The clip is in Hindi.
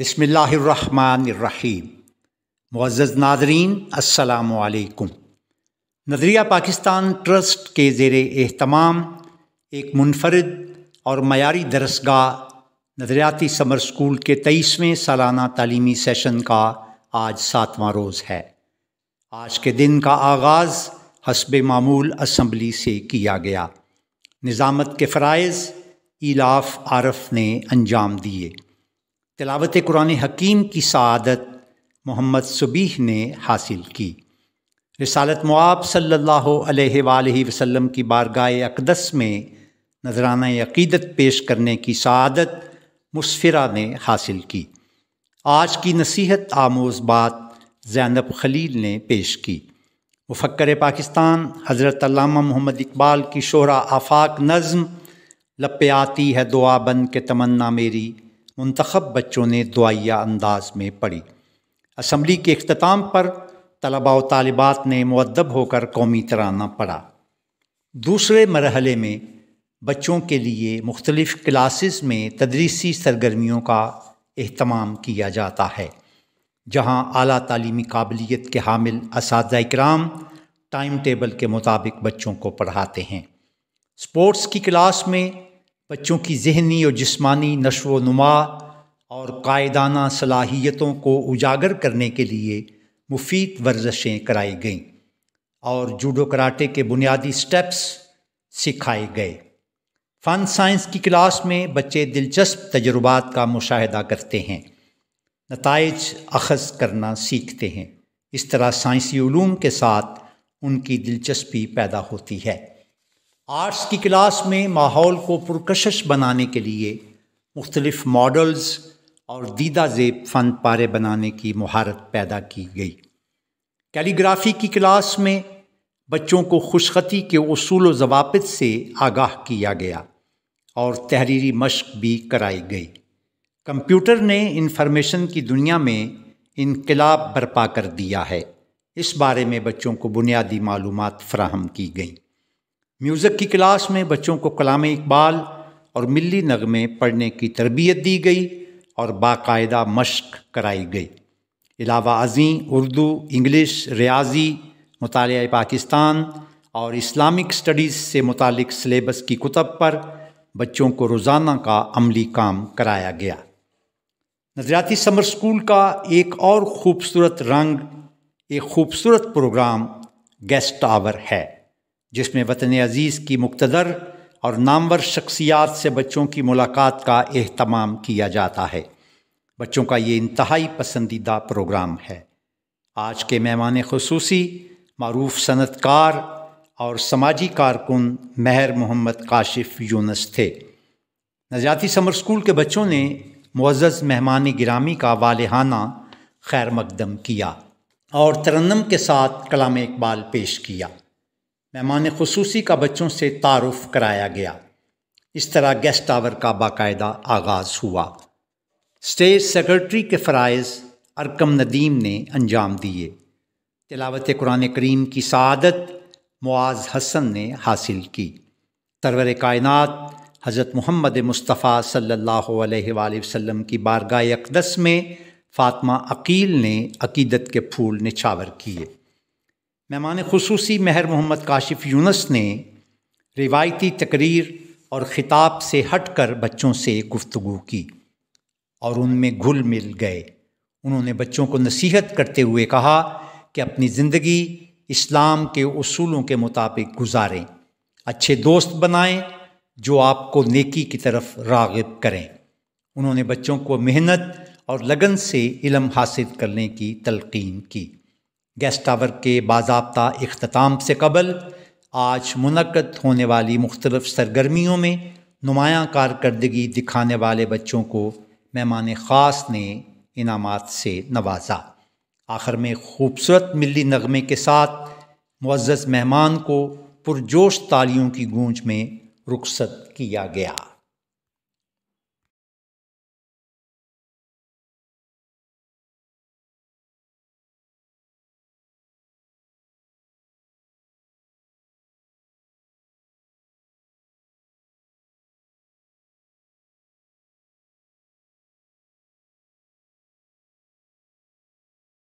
बसमिल्लाम मुआज़ नाजरीन असलकुम नदरिया पाकिस्तान ट्रस्ट के ज़ेर अहतमाम एक मुनफरद और मैारी दरसगा नदरियाती समर स्कूल के तेईसवें सालाना तलीमी सेशन का आज सातवां रोज़ है आज के दिन का आगाज़ हसब मामूल असम्बली से किया गया निज़ामत के फ़रज़ इलाफ आरफ ने अंजाम दिए तलावत कुरान हकीम की सदत मोहम्मद सुबीह ने हासिल की रसालत मुआब सल्ला अलैहि की बारगाह अकदस में नजराना अकीदत पेश करने की सदत मुसफरा ने हासिल की आज की नसीहत आमोज बात जैनब खलील ने पेश की मुफक्र पाकिस्तान हज़रत मोहम्मद इकबाल की शोरा आफाक नज़म लपयाती है दुआ बन के तमन्ना मेरी मंतखब बच्चों ने दुआया अंदाज में पढ़ी असम्बली के अख्ताम पर तलबा व तालिबात ने मदब होकर कौमी तराना पढ़ा दूसरे मरहले में बच्चों के लिए मुख्तलिफ़ क्लासेस में तदरीसी सरगर्मियों का अहतमाम किया जाता है जहाँ अली तलीमी काबिलियत के हामिल इस कराम टाइम टेबल के मुताबिक बच्चों को पढ़ाते हैं स्पोर्ट्स की क्लास में बच्चों की जहनी और जिस्मानी नशो नुमा और कायदाना सलाहियतों को उजागर करने के लिए मुफीद वर्जशें कराई गईं और जूडो कराटे के बुनियादी स्टेप्स सिखाए गए फन साइंस की क्लास में बच्चे दिलचस्प तजुर्बात का मुशाहिदा करते हैं नतज अखज़ करना सीखते हैं इस तरह साइंसी ूम के साथ उनकी दिलचस्पी पैदा होती है आर्ट्स की क्लास में माहौल को पुरकशश बनाने के लिए मुख्तलिफ़ मॉडल्स और दीदा जेब फ़न पारे बनाने की महारत पैदा की गई कैलीग्राफी की क्लास में बच्चों को खुशखती के असूल जवाबत से आगाह किया गया और तहरीरी मश्क भी कराई गई कंप्यूटर ने इंफॉर्मेशन की दुनिया में इनकलाब बर्पा कर दिया है इस बारे में बच्चों को बुनियादी मालूम फ्राहम की गई म्यूज़िक की क्लास में बच्चों को कलाम इकबाल और मिली नगमे पढ़ने की तरबियत दी गई और बाकायदा मश्क कराई गई इलावा अज़ी उर्दू इंग्लिश रियाजी मताल पाकिस्तान और इस्लामिक स्टडीज़ से मुतक सलेबस की कुतब पर बच्चों को रोज़ाना का अमली काम कराया गया नजरियाती समर स्कूल का एक और ख़ूबसूरत रंग एक ख़ूबसूरत प्रोग्राम गेस्ट आवर है जिसमें वतन अज़ीज़ की मुक्तदर और नामवर शख्सियात से बच्चों की मुलाकात का अहतमाम किया जाता है बच्चों का ये इंतहाई पसंदीदा प्रोग्राम है आज के मेहमान खसूसी मरूफ सनतकार और समाजी कारकुन महर मोहम्मद काशिफ यूनस थे नजाती समर स्कूल के बच्चों ने मुआज़ मेहमान गिरामी का वालहाना खैर मकदम किया और तरन्नम के साथ कलाम इकबाल पेश किया मेहमान खसूसी का बच्चों से तारफ़ कराया गया इस तरह गेस्ट आवर का बाकायदा आगाज़ हुआ स्टेट सेक्रेटरी के फ़रज़ अरकम नदीम ने अंजाम दिए तिलावत कुरान करीम की सदत मुआज़ हसन ने हासिल की तरवर कायनत हज़रत मोहम्मद मुस्तफ़ा सल्ला वसम की बारगाह अकदस में फातमा अकील ने अकीदत के फूल निछावर किए मेहमान खसूसी महर मोहम्मद काशिफ यूनस ने रिवायती तकरीर और ख़िताब से हट कर बच्चों से गुफ्तु की और उनमें घुल मिल गए उन्होंने बच्चों को नसीहत करते हुए कहा कि अपनी ज़िंदगी इस्लाम के असूलों के मुताबिक गुजारें अच्छे दोस्त बनाएं जो आपको नेकी की तरफ रागब करें उन्होंने बच्चों को मेहनत और लगन से इलम हासिल करने की तलकीन की गेस्ट टावर के बाबा अख्ताम से कबल आज मनक़द होने वाली मुख्तलफ सरगर्मियों में नुमायाँ कारकर्दगी दिखाने वाले बच्चों को मेहमान ख़ास ने इनाम से नवाजा आखिर में खूबसूरत मिली नगमे के साथ मज्ज़ मेहमान को पुरजोश तालियों की गूंज में रुखसत किया गया